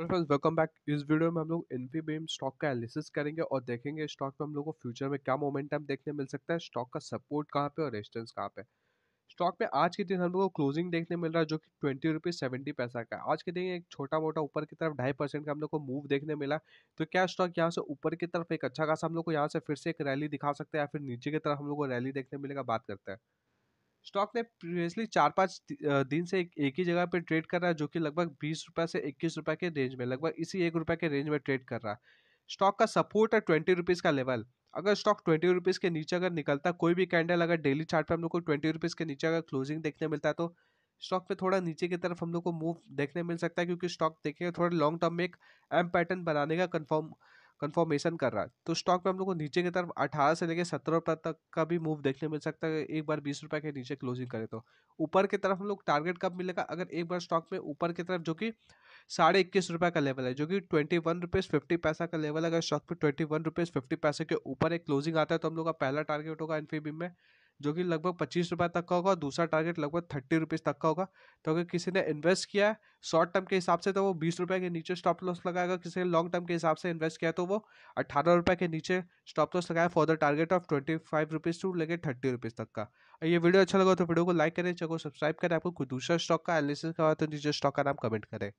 welcome back इस video में हम लोग इन्फीबीम स्टॉक का एनालिसिस करेंगे और देखेंगे स्टॉक में हम लोग को फ्यूचर में क्या मोमेंटम देखने मिल सकता है स्टॉक का सपोर्ट कहाँ पे और रेजिस्टेंस कहाँ पे स्टॉक में आज के दिन हम लोग को क्लोजिंग देखने मिल रहा है जो कि ट्वेंटी रुपीज सेवेंटी पैसा का आज के दिन एक छोटा मोटा ऊपर की तरफ ढाई परसेंट का हम लोग को मूव देखने मिला तो क्या स्टॉक यहाँ से ऊपर की तरफ एक अच्छा खासा हम लोग को यहाँ से फिर से एक रैली दिखा सकते है या फिर नीचे की तरफ हम लोग को रैली देखने मिलेगा बात करते हैं स्टॉक ने प्रीवियसली चार पाँच दिन से एक, एक ही जगह पर ट्रेड कर रहा है जो कि लगभग बीस रुपये से इक्कीस रुपये के रेंज में लगभग इसी एक रुपये के रेंज में ट्रेड कर रहा है स्टॉक का सपोर्ट है ट्वेंटी रुपीज़ का लेवल अगर स्टॉक ट्वेंटी रुपीज़ के नीचे अगर निकलता कोई भी कैंडल अगर डेली चार्ट पे हम लोग को ट्वेंटी रुपीज़ के नीचे अगर क्लोजिंग देखने मिलता है तो स्टॉक पे थोड़ा नीचे की तरफ हम लोग को मूव देखने मिल सकता है क्योंकि स्टॉक देखेंगे थोड़ा लॉन्ग टर्म में एक एम पैटर्न बनाने का कन्फर्म कंफर्मेशन कर रहा है तो स्टॉक में हम लोग को नीचे की तरफ अठारह से लेकर सत्रह रुपये तक का भी मूव देखने मिल सकता है एक बार बीस रुपये के नीचे क्लोजिंग करें तो ऊपर की तरफ हम लोग टारगेट कब मिलेगा अगर एक बार स्टॉक में ऊपर की तरफ जो कि साढ़े इक्कीस रुपये का लेवल है जो कि ट्वेंटी वन रुपीज़ फिफ्टी पैसा का लेवल है अगर स्टॉक पे ट्वेंटी वन रुपीज़ फिफ्टी पैसे के ऊपर एक क्लोजिंग आता है तो हम लोग का पहला टारगेट होगा एनफीबीम में जो कि लगभग पच्चीस रुपये तक का होगा दूसरा टारगेट लगभग थर्टी रुपीज़ तक का होगा तो अगर किसी ने इन्वेस्ट किया है शॉर्ट टर्म के हिसाब से तो वो बीस रुपये के नीचे स्टॉप लॉस लगाएगा किसी ने लॉन्ग टर्म के हिसाब से इन्वेस्ट किया तो वो अट्ठारह रुपये के नीचे स्टॉप लॉस लगाया for the target of twenty five rupees to लेकिन थर्टी रुपीज़ तक का और ये वीडियो अच्छा लगा तो वीडियो को लाइक करें चलो सब्सक्राइब करें आपको कोई दूसरा स्टॉक का एनालिसिस करवा तो नीचे स्टॉक का नाम कमेंट करें